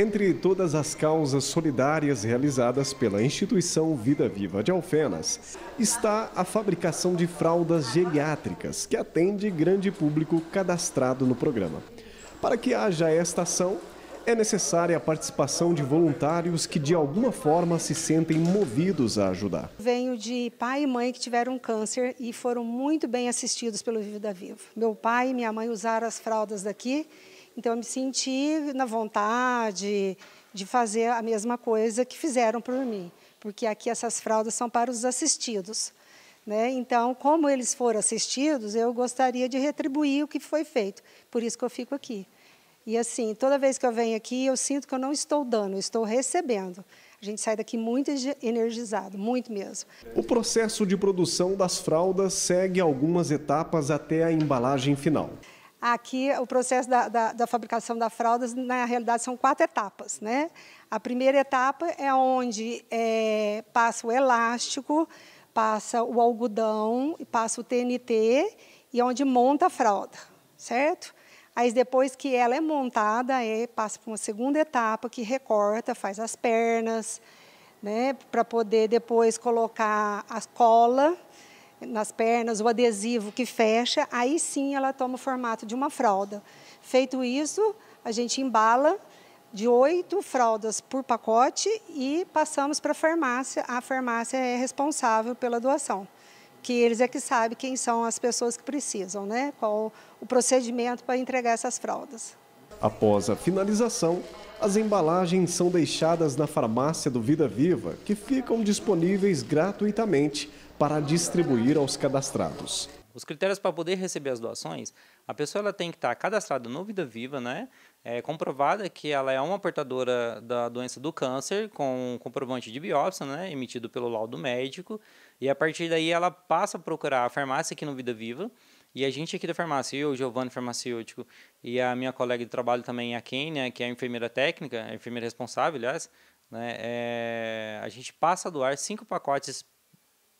Entre todas as causas solidárias realizadas pela instituição Vida Viva de Alfenas, está a fabricação de fraldas geriátricas, que atende grande público cadastrado no programa. Para que haja esta ação, é necessária a participação de voluntários que de alguma forma se sentem movidos a ajudar. Venho de pai e mãe que tiveram câncer e foram muito bem assistidos pelo Vida Viva. Meu pai e minha mãe usaram as fraldas daqui então, eu me senti na vontade de fazer a mesma coisa que fizeram por mim, porque aqui essas fraldas são para os assistidos. Né? Então, como eles foram assistidos, eu gostaria de retribuir o que foi feito. Por isso que eu fico aqui. E assim, toda vez que eu venho aqui, eu sinto que eu não estou dando, eu estou recebendo. A gente sai daqui muito energizado, muito mesmo. O processo de produção das fraldas segue algumas etapas até a embalagem final. Aqui, o processo da, da, da fabricação da fralda, na realidade, são quatro etapas. Né? A primeira etapa é onde é, passa o elástico, passa o algodão, passa o TNT e é onde monta a fralda, certo? Aí depois que ela é montada, é, passa para uma segunda etapa que recorta, faz as pernas, né, para poder depois colocar a cola, nas pernas, o adesivo que fecha, aí sim ela toma o formato de uma fralda. Feito isso, a gente embala de oito fraldas por pacote e passamos para a farmácia. A farmácia é responsável pela doação, que eles é que sabem quem são as pessoas que precisam, né? qual o procedimento para entregar essas fraldas. Após a finalização, as embalagens são deixadas na farmácia do Vida Viva, que ficam disponíveis gratuitamente para distribuir aos cadastrados. Os critérios para poder receber as doações, a pessoa ela tem que estar cadastrada no Vida Viva, né? É comprovada que ela é uma portadora da doença do câncer, com comprovante de biópsia, né? Emitido pelo laudo médico. E a partir daí ela passa a procurar a farmácia aqui no Vida Viva e a gente aqui da farmácia, eu, o Giovanni farmacêutico, e a minha colega de trabalho também, a Kênia, que é a enfermeira técnica, a enfermeira responsável, aliás, né, é, a gente passa a doar cinco pacotes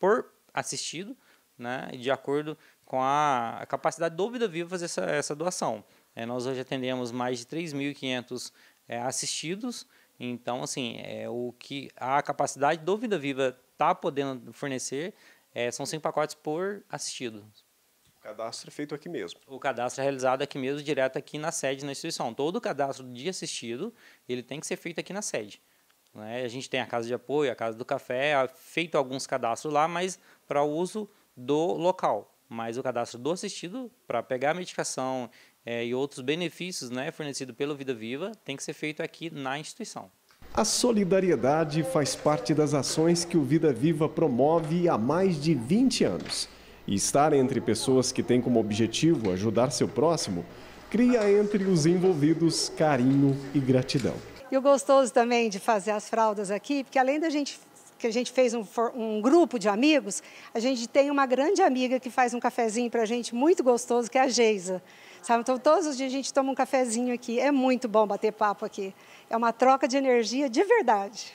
por assistido, né, de acordo com a, a capacidade do Vida Viva fazer essa, essa doação. É, nós hoje atendemos mais de 3.500 é, eh, assistidos, então, assim, é, o que a capacidade do Vida Viva está podendo fornecer é, são cinco pacotes por assistido, o cadastro é feito aqui mesmo. O cadastro é realizado aqui mesmo, direto aqui na sede na instituição. Todo o cadastro do dia assistido, ele tem que ser feito aqui na sede. Né? A gente tem a casa de apoio, a casa do café, feito alguns cadastros lá, mas para uso do local. Mas o cadastro do assistido, para pegar a medicação é, e outros benefícios né, fornecidos pelo Vida Viva, tem que ser feito aqui na instituição. A solidariedade faz parte das ações que o Vida Viva promove há mais de 20 anos. E estar entre pessoas que têm como objetivo ajudar seu próximo cria entre os envolvidos carinho e gratidão. E o gostoso também de fazer as fraldas aqui, porque além da gente que a gente fez um, um, grupo de amigos, a gente tem uma grande amiga que faz um cafezinho para a gente muito gostoso, que é a Geisa. Sabe? Então, todos os dias a gente toma um cafezinho aqui. É muito bom bater papo aqui. É uma troca de energia de verdade.